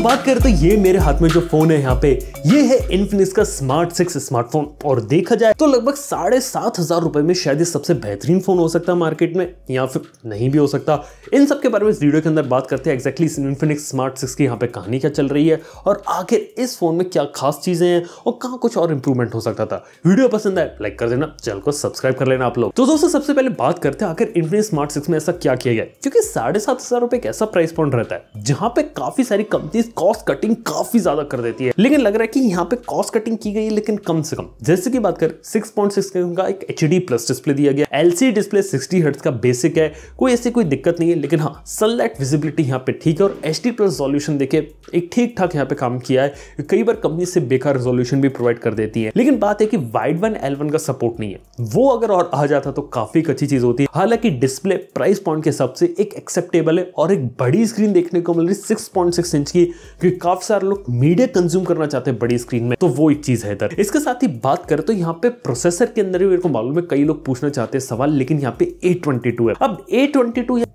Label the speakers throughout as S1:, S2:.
S1: दोस्तों बात करें तो ये मेरे हाथ में जो फोन है यहाँ पे ये है इन्फिनिक्स का स्मार्ट सिक्स स्मार्टफोन और देखा जाए तो लगभग साढ़े सात हजार रुपए में शायद ये सबसे बेहतरीन फोन हो सकता है मार्केट में या फिर नहीं भी हो सकता इन सब के बारे में इस वीडियो के अंदर बात करते हैं exactly exactly Infinix smart six की यहाँ पे कहानी क्या चल रही है और आखिर इस फोन में क्या खास चीजें हैं और कहाँ कुछ और इंप्रूवमेंट हो सकता था वीडियो पसंद आए लाइक कर देना चैनल को सब्सक्राइब कर लेना आप लोग तो दोस्तों सबसे पहले बात करते हैं आखिर इन्फिनिक्स स्मार्ट सिक्स में ऐसा क्या किया गया क्योंकि साढ़े सात हजार रुपए कैसा प्राइस पॉइंट रहता है जहां पे काफी सारी कंपनीज कॉस्ट कटिंग काफी ज्यादा कर देती है लेकिन लग रहा है कि यहाँ पे कॉस्ट कटिंग की गई है लेकिन कम से कम जैसे की बात कर सिक्स पॉइंट का एक एच प्लस डिस्प्ले दिया गया एलसी डिस्प्ले सिक्सटी हर्ट्स का बेसिक है कोई ऐसी कोई दिक्कत नहीं है लेकिन हाँ सनलाइट विजिबिलिटी यहाँ पे ठीक है और एच डी प्लस रेजोल्यूशन देखे एक ठीक ठाक यहाँ पे काम किया है कई बार कंपनी से बेकार रेजोल्यूशन भी प्रोवाइड कर देती है लेकिन बात है कि वाइड वन एल वन का सपोर्ट नहीं है वो अगर और आ जाता तो काफी अच्छी चीज होती है हालांकि डिस्प्ले प्राइस पॉइंट के हिसाब से एक एक्सेप्टेबल है और एक बड़ी स्क्रीन देखने को मिल रही है सिक्स इंच की क्योंकि काफी सारे लोग मीडिया कंज्यूम करना चाहते हैं बड़ी स्क्रीन में तो वो एक चीज है इधर इसके साथ ही बात करें तो यहाँ पे प्रोसेसर के अंदर भी मेरे को मालूम है कई लोग पूछना चाहते हैं सवाल लेकिन यहाँ पे ए है अब ए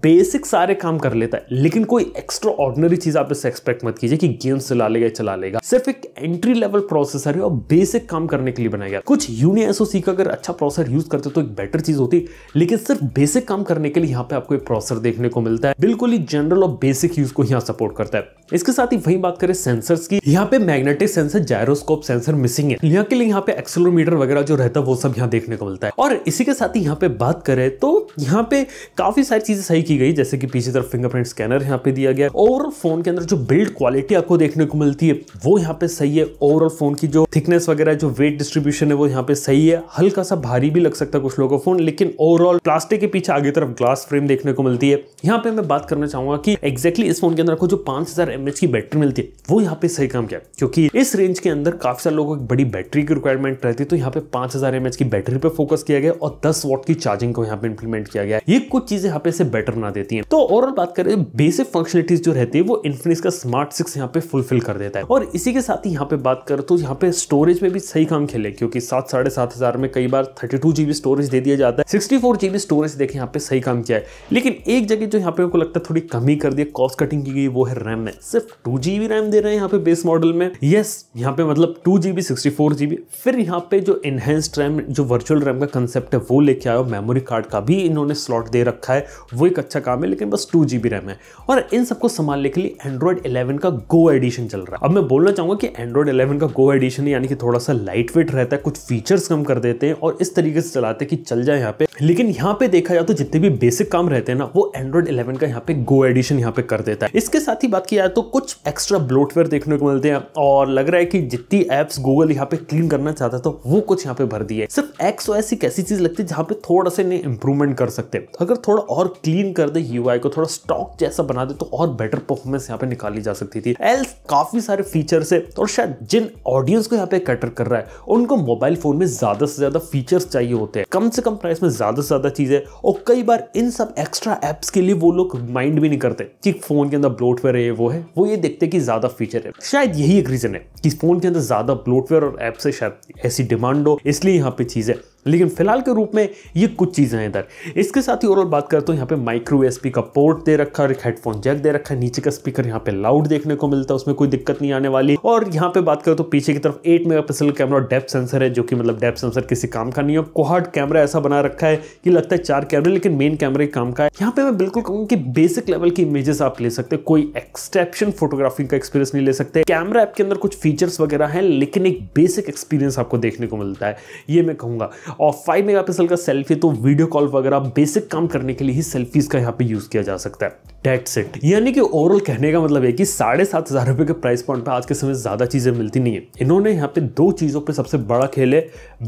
S1: बेसिक सारे काम कर लेता है लेकिन कोई एक्स्ट्रा ऑर्डनरी चीज आप इससे एक्सपेक्ट मत कीजिए कि गेम चला लेगा चला लेगा सिर्फ एक एंट्री लेवल प्रोसेसर है और बेसिक काम करने के लिए बनाया गया कुछ यूनियसो एसओसी का अगर अच्छा प्रोसेसर यूज करते तो एक बेटर चीज होती लेकिन सिर्फ बेसिक काम करने के लिए यहाँ पे आपको एक प्रोसेसर देखने को मिलता है बिल्कुल ही जनरल और बेसिक यूज को यहाँ सपोर्ट करता है इसके साथ ही वही बात करें सेंसर्स की यहाँ पे magnetic sensor gyroscope sensor missing है यहाँ के लिए यहाँ पे एक्सेलोमीटर वगैरह जो रहता है वो सब यहाँ देखने को मिलता है और इसी के साथ ही यहाँ पे बात करें तो यहाँ पे काफी सारी चीजें सही की गई जैसे कि पीछे तरफ फिंगरप्रिंट स्कैनर यहाँ पे दिया गया ओवरऑल फोन के अंदर जो बिल्ड क्वालिटी आपको देखने को मिलती है वो यहाँ पे सही है ओवरऑल फोन की जो थिकनेस वगैरह जो वेट डिस्ट्रीब्यूशन है वो यहाँ पे सही है हल्का सा भारी भी लग सकता है कुछ लोगों का फोन लेकिन ओवरऑल प्लास्टिक के पीछे आगे तरफ ग्लास फ्रेम देखने को मिलती है यहाँ पे मैं बात करना चाहूंगा कि एक्जैक्टली इस फोन के अंदर आपको जो पांच हजार की बैटरी बैटरी मिलती है वो यहाँ पे सही काम किया क्योंकि इस रेंज के अंदर काफी सारे लोगों को बड़ी बैटरी की रिक्वायरमेंट रहती है तो यहाँ पे पांच हजार एमएच की बैटरी पे फोकस किया गया और दस वॉट की चार्जिंग को यहाँ पे इंप्लीमेंट किया गया ये कुछ चीजें यहाँ पे इसे बेटर बना देती है तो ओवरऑल बात करें बेसिक फंक्शनलिटीज जो रहती है वो इन्फिनिक्स का स्मार्ट सिक्स यहाँ पे फुलफिल कर देता है और इसी के साथ ही यहाँ पे बात करें तो यहाँ पे स्टोरेज में भी सही काम खेले क्योंकि सात साढ़े सात हजार में कई बार थर्टी टू जीबी स्टोरेज दे दिया जाता है सिक्सटी फोर जीबी स्टोरेज देखें यहाँ पे सही काम किया है लेकिन एक जगह जो यहाँ पे लगता है थोड़ी कमी कर दी कॉस्ट कटिंग की गई वो है रैम में सिर्फ टू टू जीबी रैम दे रहे हैं यहाँ पे बेस मॉडल में यस यहाँ पे मतलब two GB sixty four GB फिर यहाँ पे जो एनहेंस्ड रैम जो वर्चुअल रैम का कंसेप्ट है वो लेके आया मेमोरी कार्ड का भी इन्होंने स्लॉट दे रखा है वो एक अच्छा काम है लेकिन बस टू जीबी रैम है और इन सबको संभालने के लिए एंड्रॉइड इलेवन का गो एडिशन चल रहा है अब मैं बोलना चाहूंगा कि एंड्रॉइड इलेवन का गो एडिशन यानी कि थोड़ा सा लाइट वेट रहता है कुछ फीचर्स कम कर देते हैं और इस तरीके से चलाते हैं कि चल जाए यहाँ पे लेकिन यहाँ पे देखा जाए तो जितने भी बेसिक काम रहते हैं ना वो एंड्रॉइड इलेवन का यहाँ पे गो एडिशन यहाँ पे कर देता है इसके साथ ही बात किया जाए तो कुछ कुछ एक्स्ट्रा ब्लोटवेयर देखने को मिलते हैं और लग रहा है कि जितनी एप्स गूगल यहाँ पे क्लीन करना चाहता था तो वो कुछ यहाँ पे भर दी है सिर्फ एक्स ओ एक ऐसी चीज लगती है जहाँ पे थोड़ा सा इंप्रूवमेंट कर सकते हैं अगर थोड़ा और क्लीन कर दे यू को थोड़ा स्टॉक जैसा बना दे तो और बेटर परफॉर्मेंस यहाँ पे निकाली जा सकती थी एल्स काफी सारे फीचर्स है और शायद जिन ऑडियंस को यहाँ पे कैटर कर रहा है उनको मोबाइल फोन में ज्यादा से ज्यादा फीचर्स चाहिए होते हैं कम से कम प्राइस में ज्यादा से ज्यादा चीजें और कई बार इन सब एक्स्ट्रा एप्स के लिए वो लोग माइंड भी नहीं करते कि फोन के अंदर ब्लोटवेयर है वो है वो ये देखते कि ज़्यादा फीचर है शायद यही एक रीज़न है कि फ़ोन के अंदर ज़्यादा ब्लोटवेयर और एप से शायद ऐसी डिमांड हो इसलिए यहाँ पे चीज़ें लेकिन फिलहाल के रूप में ये कुछ चीज़ें हैं इधर इसके साथ ही ओवरऑल बात करते हो यहाँ पे माइक्रो एस का पोर्ट दे रखा है और एक हेडफोन जैक दे रखा है नीचे का स्पीकर यहाँ पे लाउड देखने को मिलता है उसमें कोई दिक्कत नहीं आने वाली और यहाँ पे बात करें तो पीछे की तरफ eight mega camera depth sensor है जो कि मतलब डेप्थ सेंसर किसी काम का नहीं है कोहार्ड कैमरा ऐसा बना रखा है कि लगता है चार कैमरे लेकिन मेन कैमरे काम का है यहाँ पे मैं बिल्कुल कहूँ कि बेसिक लेवल की इमेजेस आप ले सकते कोई एक्सटेप्शन फोटोग्राफी का एक्सपीरियंस नहीं ले सकते कैमरा ऐप के अंदर कुछ फीचर्स वगैरह हैं लेकिन एक बेसिक एक्सपीरियंस आपको देखने को मिलता है ये मैं कहूँगा और फाइव पिक्सल का सेल्फी तो वीडियो कॉल वगैरह बेसिक काम करने के लिए ही सेल्फीज का यहाँ पे यूज किया जा सकता है डेट सेट यानी कि ओवरऑल कहने का मतलब है कि साढ़े सात हजार रुपए के प्राइस पॉइंट पर आज के समय ज़्यादा चीज़ें मिलती नहीं है इन्होंने यहाँ पे दो चीज़ों पे सबसे बड़ा खेल है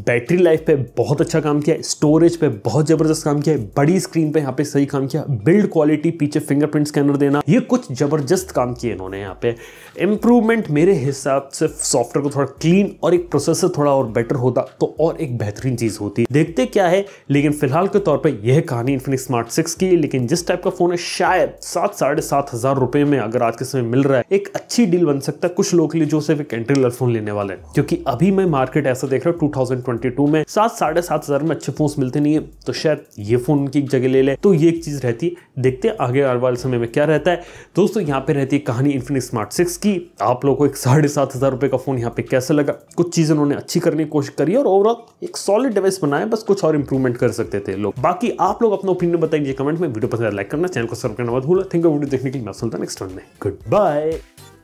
S1: बैटरी लाइफ पे बहुत अच्छा काम किया स्टोरेज पे बहुत ज़बरदस्त काम किया है बड़ी स्क्रीन पे यहाँ पे सही काम किया बिल्ड क्वालिटी पीछे फिंगरप्रिंट स्कैनर देना ये कुछ ज़बरदस्त काम किए इन्होंने यहाँ पे इम्प्रूवमेंट मेरे हिसाब से सॉफ्टवेयर को थोड़ा क्लीन और एक प्रोसेसर थोड़ा और बेटर होता तो और एक बेहतरीन चीज़ रिलीज होती है देखते क्या है लेकिन फिलहाल के तौर पर यह कहानी इन्फिनिक्स स्मार्ट सिक्स की लेकिन जिस टाइप का फोन है शायद सात साढ़े सात हजार रुपए में अगर आज के समय मिल रहा है एक अच्छी डील बन सकता है कुछ लोग के लिए जो सिर्फ एक एंट्री लेवल फोन लेने वाले हैं क्योंकि अभी मैं मार्केट ऐसा देख रहा हूँ टू में सात साढ़े सात हजार में अच्छे फोन मिलते नहीं है तो शायद ये फोन उनकी जगह ले ले तो ये एक चीज रहती है देखते हैं आगे आने वाले समय में क्या रहता है दोस्तों यहाँ पे रहती है कहानी इन्फिनिक्स स्मार्ट सिक्स की आप लोगों को एक साढ़े सात हजार रुपए का फोन यहाँ पे कैसे लगा कुछ चीज उन्होंने अच्छी करने की कोशिश करी और ओवरऑल एक सॉलिड डेटाबेस बनाए बस कुछ और इंप्रूवमेंट कर सकते थे लोग बाकी आप लोग अपना ओपिनियन बताइए कमेंट में वीडियो पसंद लाइक करना चैनल को सब्सक्राइब करना बहुत भूलो थैंक यू वीडियो देखने के लिए मैं सुनता नेक्स्ट वन में गुड बाय